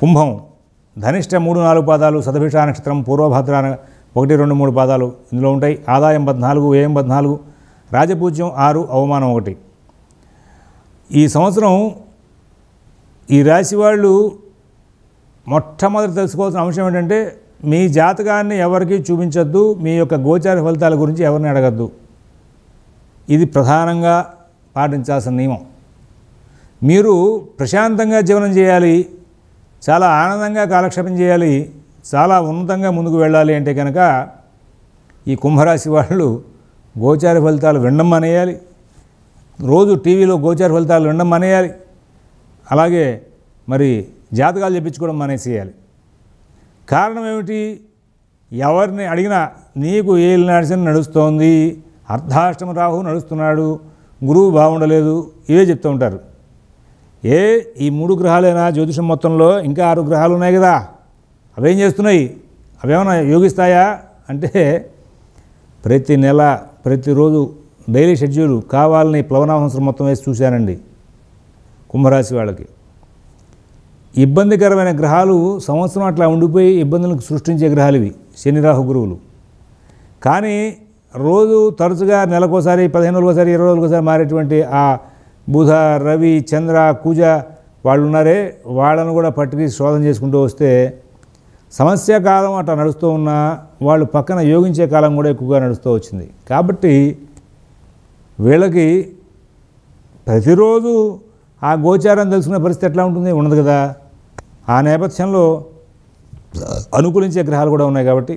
కుంభం ధనిష్ట మూడు నాలుగు పాదాలు సదభిషా నక్షత్రం పూర్వభద్ర ఒకటి రెండు మూడు పాదాలు ఇందులో ఉంటాయి ఆదాయం పద్నాలుగు వ్యయం పద్నాలుగు రాజపూజ్యం ఆరు అవమానం ఒకటి ఈ సంవత్సరం ఈ రాశి వాళ్ళు మొట్టమొదటి తెలుసుకోవాల్సిన అంశం ఏంటంటే మీ జాతకాన్ని ఎవరికి చూపించొద్దు మీ యొక్క గోచార ఫలితాల గురించి ఎవరిని అడగద్దు ఇది ప్రధానంగా పాటించాల్సిన నియమం మీరు ప్రశాంతంగా జీవనం చేయాలి చాలా ఆనందంగా కాలక్షేపం చేయాలి చాలా ఉన్నతంగా ముందుకు వెళ్ళాలి అంటే కనుక ఈ కుంభరాశి వాళ్ళు గోచార ఫలితాలు వినడం మానేయాలి రోజు టీవీలో గోచార ఫలితాలు వినడం మానేయాలి అలాగే మరి జాతకాలు చెప్పించుకోవడం మానేసేయాలి కారణం ఏమిటి ఎవరిని అడిగినా నీకు ఏ నడిచిన నడుస్తోంది అర్ధాష్టమ రాహు నడుస్తున్నాడు గురువు బాగుండలేదు ఇవే చెప్తూ ఉంటారు ఏ ఈ మూడు గ్రహాలైనా జ్యోతిషం మొత్తంలో ఇంకా ఆరు గ్రహాలు ఉన్నాయి కదా అవేం చేస్తున్నాయి అవేమైనా యోగిస్తాయా అంటే ప్రతి నెల ప్రతిరోజు డైలీ షెడ్యూల్ కావాలని ప్లవనావంసరం మొత్తం వేసి చూశానండి కుంభరాశి వాళ్ళకి ఇబ్బందికరమైన గ్రహాలు సంవత్సరం అట్లా ఉండిపోయి ఇబ్బందులకు సృష్టించే గ్రహాలు ఇవి శని రాహు గురువులు కానీ రోజు తరచుగా నెలకోసారి పదిహేను రోజులకోసారి ఇరవై రోజులకోసారి మారేటువంటి ఆ బుధ రవి చంద్ర కుజ వాళ్ళు ఉన్నారే వాళ్ళను కూడా పట్టుకు శోధన చేసుకుంటూ వస్తే సమస్య కాలం అట్లా నడుస్తూ ఉన్నా వాళ్ళు పక్కన యోగించే కాలం కూడా ఎక్కువగా నడుస్తూ వచ్చింది కాబట్టి వీళ్ళకి ప్రతిరోజు ఆ గోచారం తెలుసుకునే పరిస్థితి ఎట్లా ఉంటుంది ఉండదు కదా ఆ నేపథ్యంలో అనుకూలించే గ్రహాలు కూడా ఉన్నాయి కాబట్టి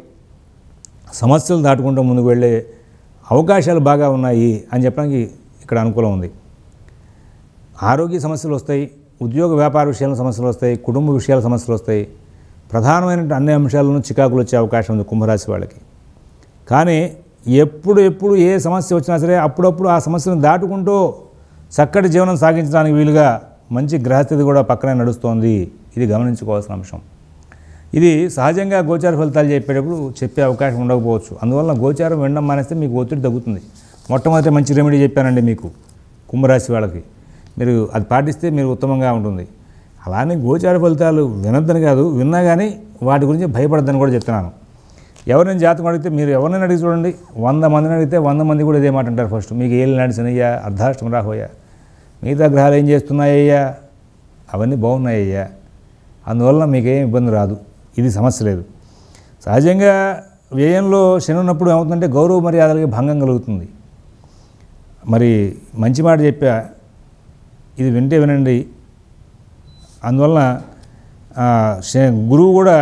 సమస్యలు దాటుకుంటూ ముందుకు వెళ్ళే అవకాశాలు బాగా ఉన్నాయి అని చెప్పడానికి ఇక్కడ అనుకూలం ఉంది ఆరోగ్య సమస్యలు వస్తాయి ఉద్యోగ వ్యాపార విషయాల సమస్యలు వస్తాయి కుటుంబ విషయాల సమస్యలు వస్తాయి ప్రధానమైన అన్ని అంశాలను చికాకులు వచ్చే అవకాశం ఉంది కుంభరాశి వాళ్ళకి కానీ ఎప్పుడు ఎప్పుడు ఏ సమస్య వచ్చినా సరే అప్పుడప్పుడు ఆ సమస్యను దాటుకుంటూ చక్కటి జీవనం సాగించడానికి వీలుగా మంచి గ్రహస్థితి కూడా పక్కనే నడుస్తోంది ఇది గమనించుకోవాల్సిన అంశం ఇది సహజంగా గోచార ఫలితాలు చెప్పేటప్పుడు చెప్పే అవకాశం ఉండకపోవచ్చు అందువల్ల గోచారం వినడం మానేస్తే మీకు ఒత్తిడి తగ్గుతుంది మొట్టమొదటి మంచి రెమెడీ చెప్పానండి మీకు కుంభరాశి వాళ్ళకి మీరు అది పాటిస్తే మీరు ఉత్తమంగా ఉంటుంది అలానే గోచార ఫలితాలు వినొద్దని కాదు విన్నా కానీ వాటి గురించి భయపడద్దని కూడా చెప్తున్నాను ఎవరిని జాతకం అడిగితే మీరు ఎవరిని అడిగి చూడండి వంద మందిని అడిగితే వంద మంది కూడా ఇదే మాట అంటారు ఫస్ట్ మీకు ఏళ్ళు నడిచినయ్యా అర్ధాష్టం రాహోయా మిగతా గ్రహాలు ఏం చేస్తున్నాయ్యా అవన్నీ బాగున్నాయ్యా అందువల్ల మీకేం ఇబ్బంది రాదు ఇది సమస్య లేదు సహజంగా వ్యయంలో శని ఉన్నప్పుడు ఏమవుతుందంటే గౌరవ మర్యాదలకి భంగం కలుగుతుంది మరి మంచి మాట చెప్పా ఇది వింటే వినండి అందువలన గురువు కూడా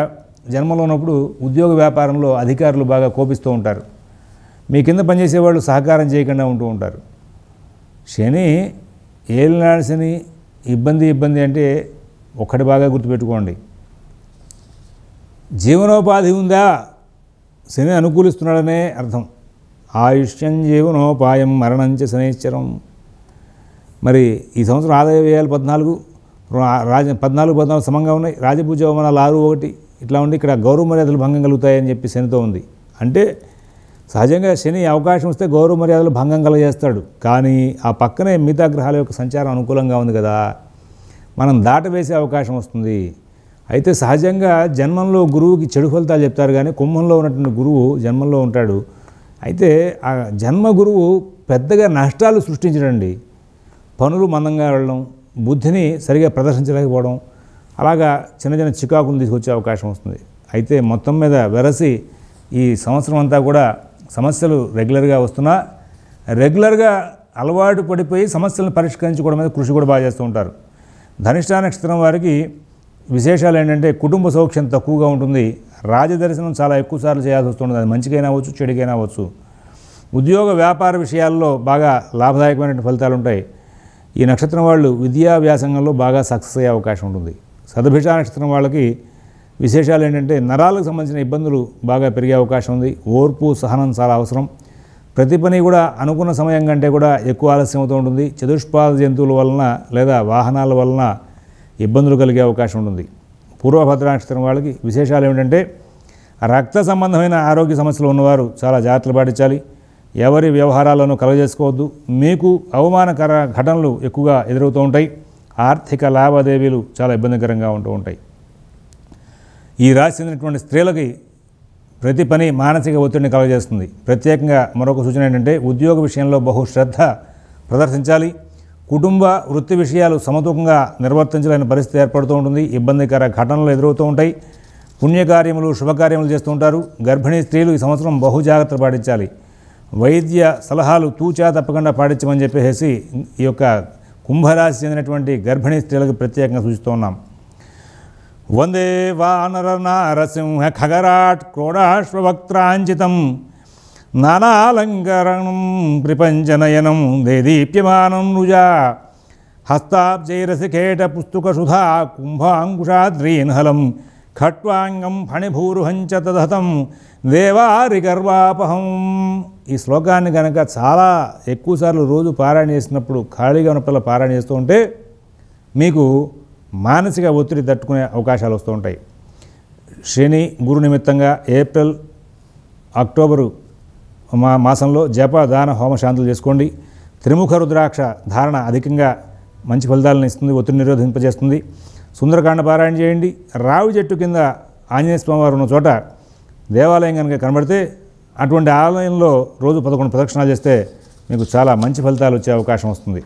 జన్మలో ఉన్నప్పుడు ఉద్యోగ వ్యాపారంలో అధికారులు బాగా కోపిస్తూ ఉంటారు మీ కింద పనిచేసేవాళ్ళు సహకారం చేయకుండా ఉంటూ ఉంటారు శని ఏలినాడు శని ఇబ్బంది ఇబ్బంది అంటే ఒక్కటి బాగా గుర్తుపెట్టుకోండి జీవనోపాధి ఉందా శని అనుకూలిస్తున్నాడనే అర్థం ఆయుష్యం జీవనోపాయం మరణంచ శనిశ్చరం మరి ఈ సంవత్సరం ఆదాయ వ్యయాలు పద్నాలుగు రాజ పద్నాలుగు పద్నాలుగు సమంగా ఉన్నాయి రాజపూజ అవమానాలు ఆరు ఒకటి ఇట్లా ఉండి ఇక్కడ గౌరవ మర్యాదలు భంగం కలుగుతాయని చెప్పి శనితో ఉంది అంటే సహజంగా శని అవకాశం వస్తే గౌరవ మర్యాదలు భంగం కలగజేస్తాడు కానీ ఆ పక్కనే మిగతా గ్రహాల యొక్క సంచారం అనుకూలంగా ఉంది కదా మనం దాటవేసే అవకాశం వస్తుంది అయితే సహజంగా జన్మంలో గురువుకి చెడు ఫలితాలు చెప్తారు కానీ కుంభంలో ఉన్నటువంటి గురువు జన్మంలో ఉంటాడు అయితే ఆ జన్మ గురువు పెద్దగా నష్టాలు సృష్టించడండి పనులు మందంగా వెళ్ళడం బుద్ధిని సరిగా ప్రదర్శించలేకపోవడం అలాగా చిన్న చిన్న చికాకులు తీసుకొచ్చే అవకాశం వస్తుంది అయితే మొత్తం మీద వెరసి ఈ సంవత్సరం అంతా కూడా సమస్యలు రెగ్యులర్గా వస్తున్నా రెగ్యులర్గా అలవాటు పడిపోయి సమస్యలను పరిష్కరించుకోవడం మీద కృషి కూడా బాగా చేస్తూ ఉంటారు ధనిష్టా నక్షత్రం వారికి విశేషాలు ఏంటంటే కుటుంబ సౌఖ్యం తక్కువగా ఉంటుంది రాజదర్శనం చాలా ఎక్కువసార్లు చేయాల్సి వస్తుంది అది మంచికైనా అవచ్చు చెడుకైనా అవ్వచ్చు ఉద్యోగ వ్యాపార విషయాల్లో బాగా లాభదాయకమైన ఫలితాలు ఉంటాయి ఈ నక్షత్రం వాళ్ళు విద్యా వ్యాసంగంలో బాగా సక్సెస్ అయ్యే అవకాశం ఉంటుంది సదభిష నక్షత్రం వాళ్ళకి విశేషాలు ఏంటంటే నరాలకు సంబంధించిన ఇబ్బందులు బాగా పెరిగే అవకాశం ఉంది ఓర్పు సహనం చాలా అవసరం ప్రతి పని కూడా అనుకున్న సమయం కంటే కూడా ఎక్కువ ఆలస్యం అవుతూ ఉంటుంది చతుష్పాద జంతువుల వలన లేదా వాహనాల వలన ఇబ్బందులు కలిగే అవకాశం ఉంటుంది పూర్వభద్ర నక్షత్రం వాళ్ళకి విశేషాలు ఏమిటంటే రక్త సంబంధమైన ఆరోగ్య సమస్యలు ఉన్నవారు చాలా జాగ్రత్తలు పాటించాలి ఎవరి వ్యవహారాలను కలగజేసుకోవద్దు మీకు అవమానకర ఘటనలు ఎక్కువగా ఎదురవుతూ ఉంటాయి ఆర్థిక లావాదేవీలు చాలా ఇబ్బందికరంగా ఉంటూ ఉంటాయి ఈ రాశి చెందినటువంటి స్త్రీలకి ప్రతి పని మానసిక ఒత్తిడిని కలగజేస్తుంది ప్రత్యేకంగా మరొక సూచన ఏంటంటే ఉద్యోగ విషయంలో బహు శ్రద్ధ ప్రదర్శించాలి కుటుంబ వృత్తి విషయాలు సమతూకంగా నిర్వర్తించలేని పరిస్థితి ఏర్పడుతూ ఉంటుంది ఇబ్బందికర ఘటనలు ఎదురవుతూ ఉంటాయి పుణ్యకార్యములు శుభకార్యములు చేస్తూ ఉంటారు గర్భిణీ స్త్రీలు ఈ సంవత్సరం బహు జాగ్రత్త పాటించాలి వైద్య సలహాలు తూచా తప్పకుండా పాటించమని చెప్పేసి ఈ యొక్క కుంభరాశి చెందినటువంటి గర్భిణీ స్త్రీలకు ప్రత్యేకంగా సూచిస్తూ ఉన్నాం వందే వానర నారసింహ ఖగరాట్ క్రోడాశ్వవక్త్రాంచితం నానాలంకరణం ప్రపంచనయనం దేదీప్యమానం రుజా హస్తాబ్జైరసికేట సుధా కుంభాంకుషాద్రీన్హలం ఖట్వాంగం ఫణిభూరుహంచ తదహతం దేవారి గర్వాపహం ఈ శ్లోకాన్ని కనుక చాలా ఎక్కువసార్లు రోజు పారాయణ చేసినప్పుడు ఖాళీగా ఉన్న పిల్ల పారాయణ చేస్తూ ఉంటే మీకు మానసిక ఒత్తిడి తట్టుకునే అవకాశాలు వస్తూ ఉంటాయి శని గురు నిమిత్తంగా ఏప్రిల్ అక్టోబరు మా మాసంలో జప దాన హోమ శాంతులు చేసుకోండి త్రిముఖ రుద్రాక్ష ధారణ అధికంగా మంచి ఫలితాలను ఇస్తుంది ఒత్తిడి నిరోధింపజేస్తుంది సుందరకాండ పారాయణ చేయండి రావి చెట్టు కింద ఆంజనేయ స్వామివారు ఉన్న చోట దేవాలయం కనుక కనబడితే అటువంటి ఆలయంలో రోజు పదకొండు ప్రదక్షిణాలు చేస్తే మీకు చాలా మంచి ఫలితాలు వచ్చే అవకాశం వస్తుంది